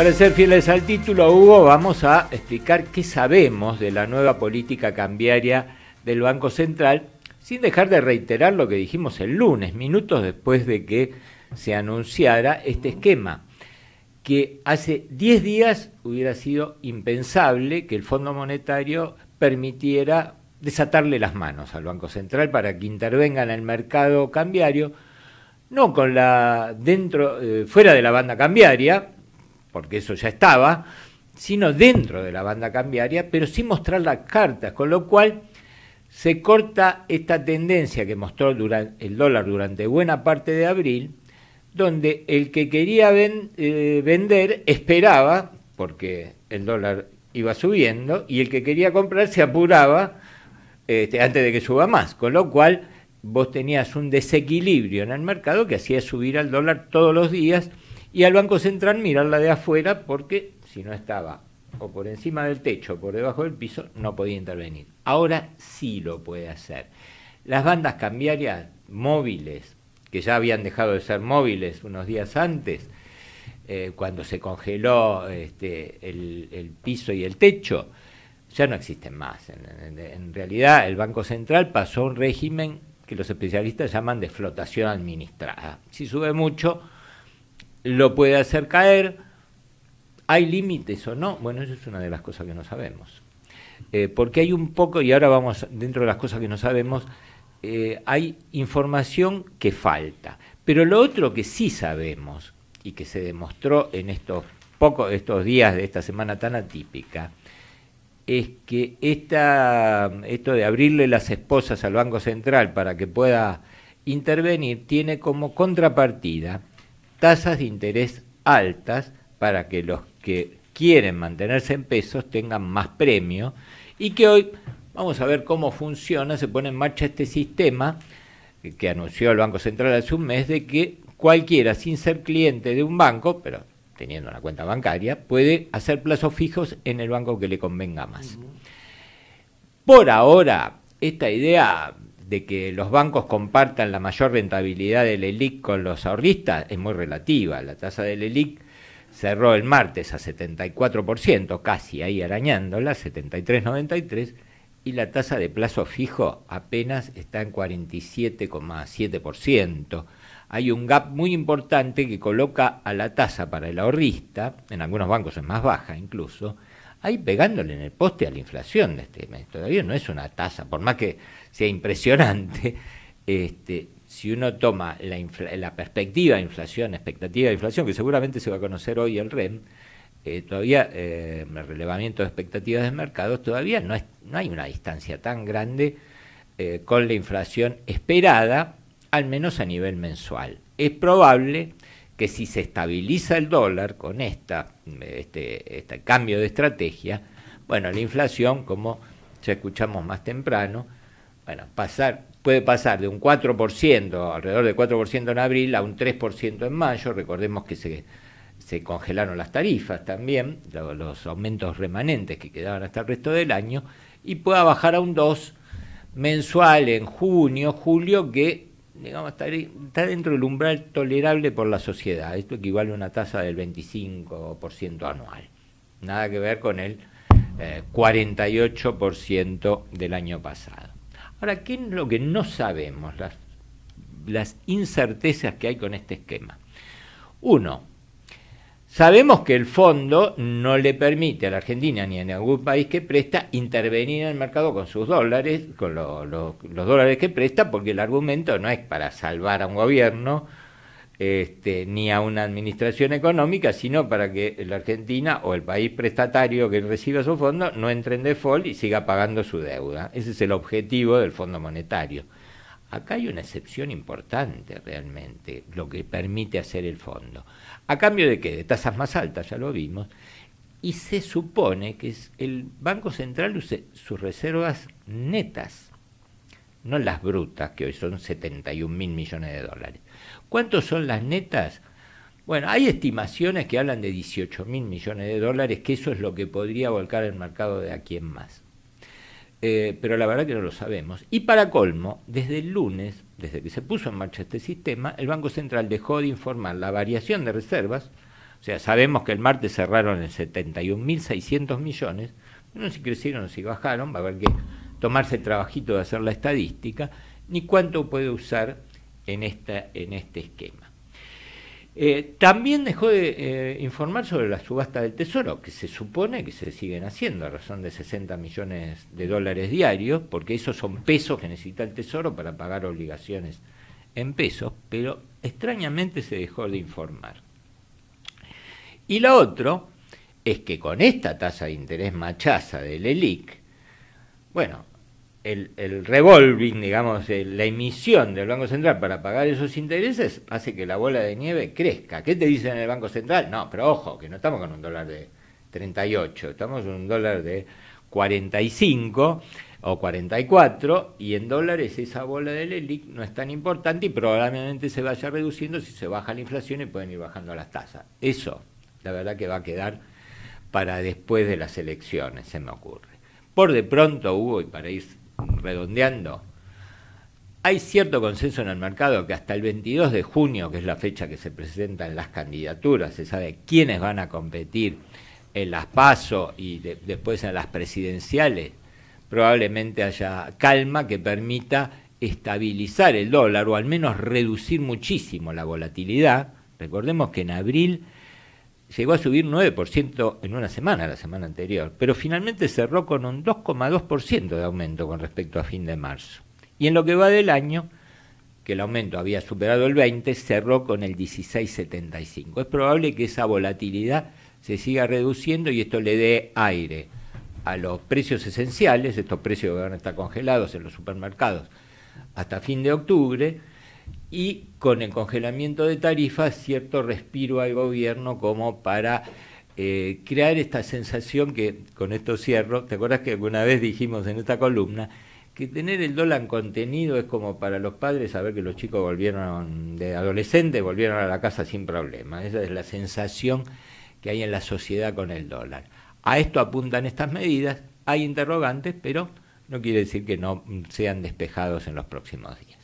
Para ser fieles al título, Hugo, vamos a explicar qué sabemos de la nueva política cambiaria del Banco Central, sin dejar de reiterar lo que dijimos el lunes, minutos después de que se anunciara este esquema, que hace 10 días hubiera sido impensable que el Fondo Monetario permitiera desatarle las manos al Banco Central para que intervenga en el mercado cambiario, no con la dentro eh, fuera de la banda cambiaria, porque eso ya estaba, sino dentro de la banda cambiaria, pero sin mostrar las cartas, con lo cual se corta esta tendencia que mostró el dólar durante buena parte de abril, donde el que quería eh, vender esperaba, porque el dólar iba subiendo, y el que quería comprar se apuraba este, antes de que suba más, con lo cual vos tenías un desequilibrio en el mercado que hacía subir al dólar todos los días y al Banco Central mirarla de afuera porque si no estaba o por encima del techo o por debajo del piso no podía intervenir. Ahora sí lo puede hacer. Las bandas cambiarias móviles, que ya habían dejado de ser móviles unos días antes, eh, cuando se congeló este, el, piso y el techo, ya no existen más. En, en realidad el Banco Central pasó a un régimen que los especialistas llaman de flotación administrada. Si sube mucho, lo puede hacer caer. ¿Hay límites o no? Bueno, eso es una de las cosas que no sabemos. Eh, porque hay un poco, y ahora vamos dentro de las cosas que no sabemos, eh, hay información que falta. Pero lo otro que sí sabemos y que se demostró en estos pocos, estos días de esta semana tan atípica, es que esta, esto de abrirle las esposas al Banco Central para que pueda intervenir tiene como contrapartida tasas de interés altas para que los que quieren mantenerse en pesos tengan más premio y que hoy vamos a ver cómo funciona, se pone en marcha este sistema que anunció el Banco Central hace un mes de que cualquiera sin ser cliente de un banco, pero teniendo una cuenta bancaria, puede hacer plazos fijos en el banco que le convenga más. Por ahora, esta idea de que los bancos compartan la mayor rentabilidad del ELIC con los ahorristas es muy relativa. La tasa del ELIC cerró el martes a 74%, casi ahí arañándola, 73,93%, y la tasa de plazo fijo apenas está en 47,7%. Hay un gap muy importante que coloca a la tasa para el ahorrista, en algunos bancos es más baja incluso, ahí pegándole en el poste a la inflación de este mes. Todavía no es una tasa, por más que sea impresionante, este, si uno toma la, perspectiva de inflación, expectativa de inflación, que seguramente se va a conocer hoy el REM, eh, todavía eh, el relevamiento de expectativas de mercados, todavía no, hay una distancia tan grande eh, con la inflación esperada, al menos a nivel mensual. Es probable que si se estabiliza el dólar con esta, este, este cambio de estrategia, bueno, la inflación, como ya escuchamos más temprano, bueno, pasar, puede pasar de un 4%, alrededor de 4% en abril, a un 3% en mayo. Recordemos que se, se congelaron las tarifas también, los aumentos remanentes que quedaban hasta el resto del año, y pueda bajar a un 2% mensual en junio, julio, que digamos, está, dentro del umbral tolerable por la sociedad. Esto equivale a una tasa del 25% anual. Nada que ver con el 48% eh, del año pasado. Ahora, ¿qué es lo que no sabemos? Las, las incertezas que hay con este esquema. Uno, Sabemos que el fondo no le permite a la Argentina ni a ningún país que presta intervenir en el mercado con sus dólares, con los dólares que presta, porque el argumento no es para salvar a un gobierno este, ni a una administración económica, sino para que la Argentina o el país prestatario que reciba su fondo no entre en default y siga pagando su deuda. Ese es el objetivo del Fondo Monetario. Acá hay una excepción importante realmente, lo que permite hacer el fondo. ¿A cambio de qué? De tasas más altas, ya lo vimos. Y se supone que el Banco Central use sus reservas netas, no las brutas, que hoy son 71 mil millones de dólares. ¿Cuántos son las netas? Bueno, hay estimaciones que hablan de 18 mil millones de dólares, que eso es lo que podría volcar el mercado de aquí en más. Eh, pero la verdad que no lo sabemos. Y para colmo, desde el lunes, desde que se puso en marcha este sistema, el Banco Central dejó de informar la variación de reservas, o sea, sabemos que el martes cerraron en 71.600 millones, no sé si crecieron o si bajaron, va a haber que tomarse el trabajito de hacer la estadística, ni cuánto puede usar en este esquema. Eh, también dejó de eh, informar sobre la subasta del tesoro, que se supone que se siguen haciendo a razón de 60 millones de dólares diarios, porque esos son pesos que necesita el tesoro para pagar obligaciones en pesos, pero extrañamente se dejó de informar. Y lo otro es que con esta tasa de interés machaza del ELIC, bueno, el, revolving, digamos, eh, la emisión del Banco Central para pagar esos intereses hace que la bola de nieve crezca. ¿Qué te dicen en el Banco Central? No, pero ojo, que no estamos con un dólar de 38, estamos con un dólar de 45 o 44 y en dólares esa bola del ELIC no es tan importante y probablemente se vaya reduciendo si se baja la inflación y pueden ir bajando las tasas. Eso, la verdad que va a quedar para después de las elecciones, se me ocurre. Por de pronto, Hugo, y para ir redondeando, hay cierto consenso en el mercado que hasta el 22 de junio, que es la fecha que se presentan las candidaturas, se sabe quiénes van a competir en las PASO y después en las presidenciales, probablemente haya calma que permita estabilizar el dólar o al menos reducir muchísimo la volatilidad. Recordemos que en abril llegó a subir 9% en una semana, la semana anterior, pero finalmente cerró con un 2,2% de aumento con respecto a fin de marzo. Y en lo que va del año, que el aumento había superado el 20, cerró con el 16,75. Es probable que esa volatilidad se siga reduciendo y esto le dé aire a los precios esenciales, estos precios que van a estar congelados en los supermercados hasta fin de octubre, y con el congelamiento de tarifas cierto respiro al gobierno como para eh, crear esta sensación que, con esto cierro, ¿te acuerdas que alguna vez dijimos en esta columna? que tener el dólar contenido es como para los padres saber que los chicos volvieron de adolescentes, volvieron a la casa sin problema. Esa es la sensación que hay en la sociedad con el dólar. A esto apuntan estas medidas, hay interrogantes, pero no quiere decir que no sean despejados en los próximos días.